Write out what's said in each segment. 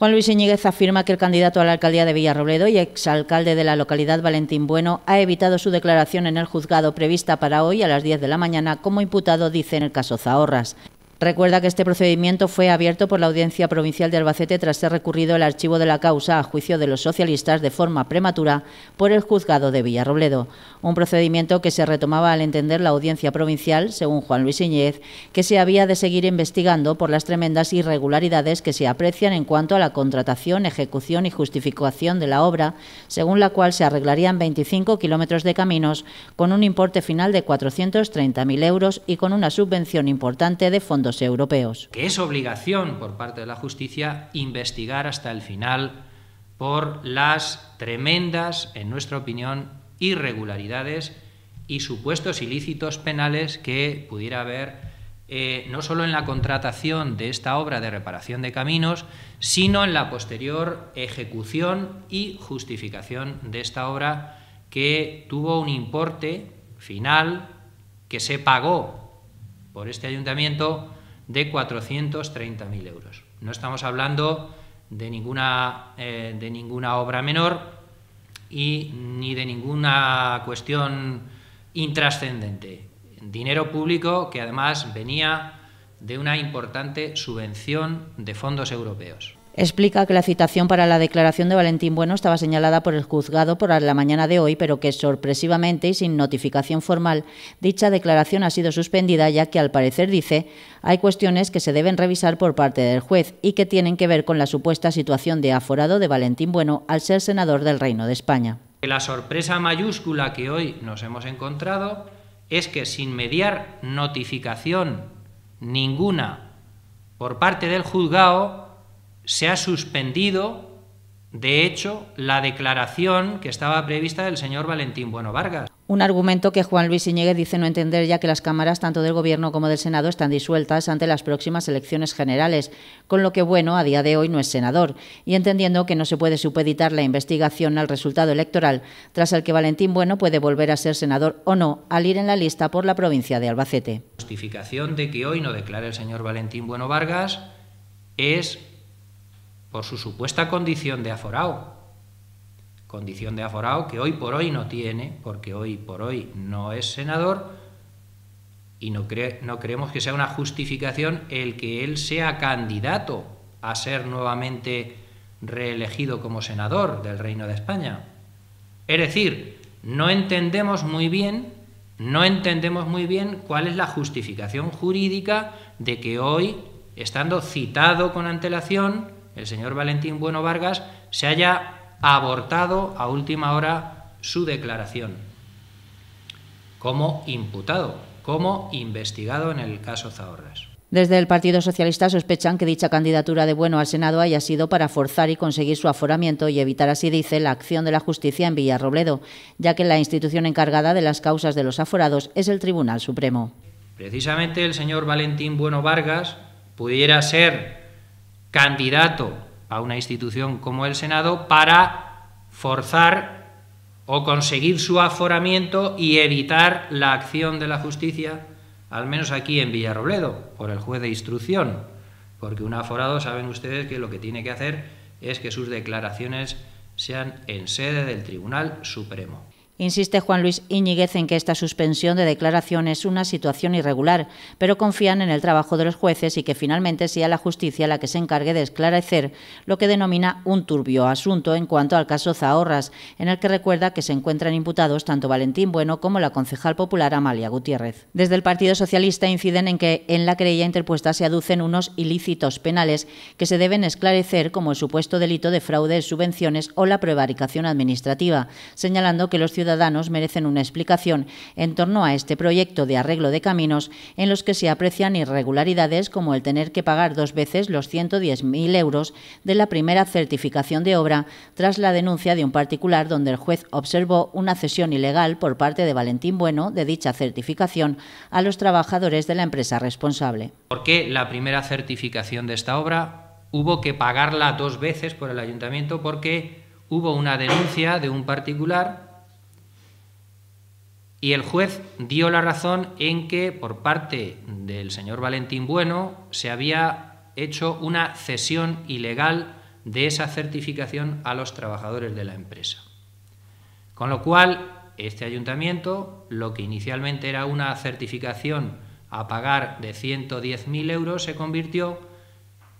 Juan Luis Iñiguez afirma que el candidato a la alcaldía de Villarrobledo y exalcalde de la localidad Valentín Bueno ha evitado su declaración en el juzgado prevista para hoy a las 10 de la mañana como imputado, dice en el caso Zahorras. Recuerda que este procedimiento fue abierto por la Audiencia Provincial de Albacete tras ser recurrido el archivo de la causa a juicio de los socialistas de forma prematura por el juzgado de Villarrobledo, un procedimiento que se retomaba al entender la Audiencia Provincial, según Juan Luis Iñez, que se había de seguir investigando por las tremendas irregularidades que se aprecian en cuanto a la contratación, ejecución y justificación de la obra, según la cual se arreglarían 25 kilómetros de caminos con un importe final de 430.000 euros y con una subvención importante de fondos europeos. Que es obligación por parte de la justicia investigar hasta el final por las tremendas, en nuestra opinión, irregularidades y supuestos ilícitos penales que pudiera haber eh, no solo en la contratación de esta obra de reparación de caminos, sino en la posterior ejecución y justificación de esta obra que tuvo un importe final que se pagó por este ayuntamiento de 430.000 euros. No estamos hablando de ninguna, eh, de ninguna obra menor y ni de ninguna cuestión intrascendente. Dinero público que además venía de una importante subvención de fondos europeos. Explica que la citación para la declaración de Valentín Bueno estaba señalada por el juzgado por la mañana de hoy, pero que sorpresivamente y sin notificación formal, dicha declaración ha sido suspendida, ya que al parecer dice hay cuestiones que se deben revisar por parte del juez y que tienen que ver con la supuesta situación de aforado de Valentín Bueno al ser senador del Reino de España. La sorpresa mayúscula que hoy nos hemos encontrado es que sin mediar notificación ninguna por parte del juzgado, se ha suspendido, de hecho, la declaración que estaba prevista del señor Valentín Bueno Vargas. Un argumento que Juan Luis Iñiguez dice no entender ya que las cámaras tanto del Gobierno como del Senado están disueltas ante las próximas elecciones generales, con lo que Bueno a día de hoy no es senador, y entendiendo que no se puede supeditar la investigación al resultado electoral, tras el que Valentín Bueno puede volver a ser senador o no al ir en la lista por la provincia de Albacete. La justificación de que hoy no declare el señor Valentín Bueno Vargas es por su supuesta condición de aforado, condición de aforado que hoy por hoy no tiene, porque hoy por hoy no es senador, y no, no creemos que sea una justificación el que él sea candidato a ser nuevamente reelegido como senador del Reino de España. Es decir, no entendemos muy bien, no entendemos muy bien cuál es la justificación jurídica de que hoy, estando citado con antelación, el señor Valentín Bueno Vargas se haya abortado a última hora su declaración como imputado, como investigado en el caso Zahorras. Desde el Partido Socialista sospechan que dicha candidatura de Bueno al Senado haya sido para forzar y conseguir su aforamiento y evitar, así dice, la acción de la justicia en Villarrobledo, ya que la institución encargada de las causas de los aforados es el Tribunal Supremo. Precisamente el señor Valentín Bueno Vargas pudiera ser candidato a una institución como el Senado para forzar o conseguir su aforamiento y evitar la acción de la justicia, al menos aquí en Villarrobledo, por el juez de instrucción, porque un aforado saben ustedes que lo que tiene que hacer es que sus declaraciones sean en sede del Tribunal Supremo. Insiste Juan Luis Iñiguez en que esta suspensión de declaración es una situación irregular, pero confían en el trabajo de los jueces y que finalmente sea la justicia la que se encargue de esclarecer lo que denomina un turbio asunto en cuanto al caso Zahorras, en el que recuerda que se encuentran imputados tanto Valentín Bueno como la concejal popular Amalia Gutiérrez. Desde el Partido Socialista inciden en que en la querella interpuesta se aducen unos ilícitos penales que se deben esclarecer como el supuesto delito de fraude de subvenciones o la prevaricación administrativa, señalando que los ciudadanos ciudadanos merecen una explicación en torno a este proyecto de arreglo de caminos en los que se aprecian irregularidades como el tener que pagar dos veces los 110.000 euros de la primera certificación de obra tras la denuncia de un particular donde el juez observó una cesión ilegal por parte de Valentín Bueno de dicha certificación a los trabajadores de la empresa responsable. ¿Por qué la primera certificación de esta obra hubo que pagarla dos veces por el ayuntamiento porque hubo una denuncia de un particular y el juez dio la razón en que por parte del señor Valentín Bueno se había hecho una cesión ilegal de esa certificación a los trabajadores de la empresa. Con lo cual, este ayuntamiento, lo que inicialmente era una certificación a pagar de 110.000 euros, se convirtió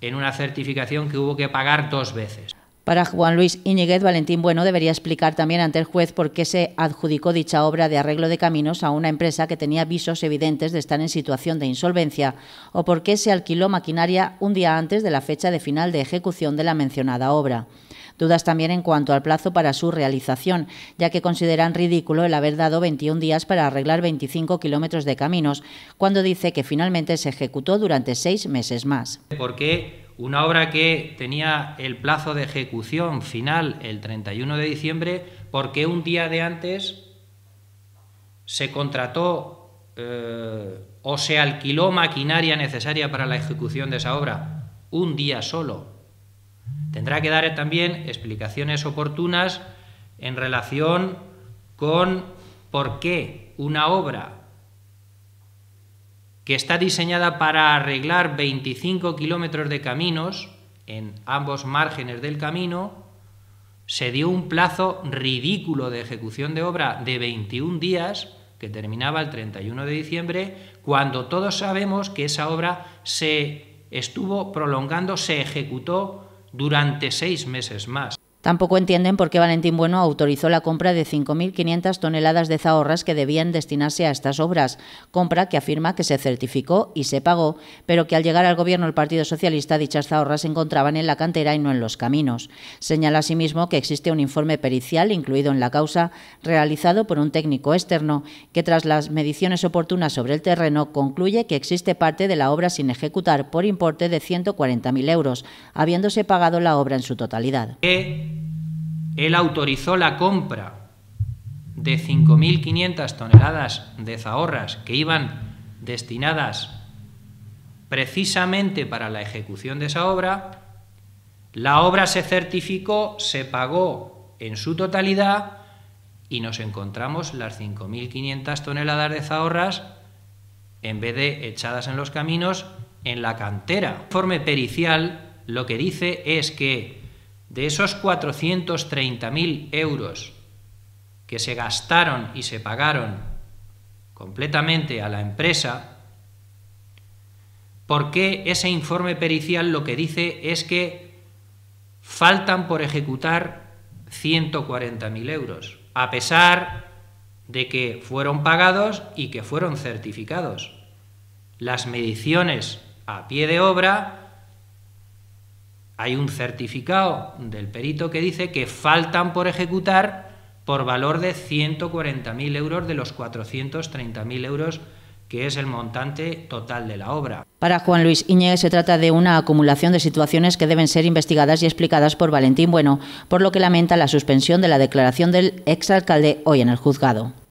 en una certificación que hubo que pagar dos veces. Para Juan Luis Iñiguez, Valentín Bueno debería explicar también ante el juez por qué se adjudicó dicha obra de arreglo de caminos a una empresa que tenía visos evidentes de estar en situación de insolvencia o por qué se alquiló maquinaria un día antes de la fecha de final de ejecución de la mencionada obra. Dudas también en cuanto al plazo para su realización, ya que consideran ridículo el haber dado 21 días para arreglar 25 kilómetros de caminos, cuando dice que finalmente se ejecutó durante seis meses más. ¿Por qué una obra que tenía el plazo de ejecución final el 31 de diciembre, porque un día de antes se contrató eh, o se alquiló maquinaria necesaria para la ejecución de esa obra, un día solo. Tendrá que dar también explicaciones oportunas en relación con por qué una obra que está diseñada para arreglar 25 kilómetros de caminos en ambos márgenes del camino, se dio un plazo ridículo de ejecución de obra de 21 días, que terminaba el 31 de diciembre, cuando todos sabemos que esa obra se estuvo prolongando, se ejecutó durante seis meses más. Tampoco entienden por qué Valentín Bueno autorizó la compra de 5.500 toneladas de zahorras que debían destinarse a estas obras, compra que afirma que se certificó y se pagó, pero que al llegar al gobierno el Partido Socialista dichas zaorras se encontraban en la cantera y no en los caminos. Señala asimismo que existe un informe pericial incluido en la causa, realizado por un técnico externo, que tras las mediciones oportunas sobre el terreno concluye que existe parte de la obra sin ejecutar por importe de 140.000 euros, habiéndose pagado la obra en su totalidad. Él autorizó la compra de 5.500 toneladas de zahorras que iban destinadas precisamente para la ejecución de esa obra. La obra se certificó, se pagó en su totalidad y nos encontramos las 5.500 toneladas de zahorras en vez de echadas en los caminos en la cantera. El informe pericial lo que dice es que de esos 430.000 euros que se gastaron y se pagaron completamente a la empresa, ¿por qué ese informe pericial lo que dice es que faltan por ejecutar 140.000 euros, a pesar de que fueron pagados y que fueron certificados? Las mediciones a pie de obra hay un certificado del perito que dice que faltan por ejecutar por valor de 140.000 euros de los 430.000 euros que es el montante total de la obra. Para Juan Luis Iñez se trata de una acumulación de situaciones que deben ser investigadas y explicadas por Valentín Bueno, por lo que lamenta la suspensión de la declaración del exalcalde hoy en el juzgado.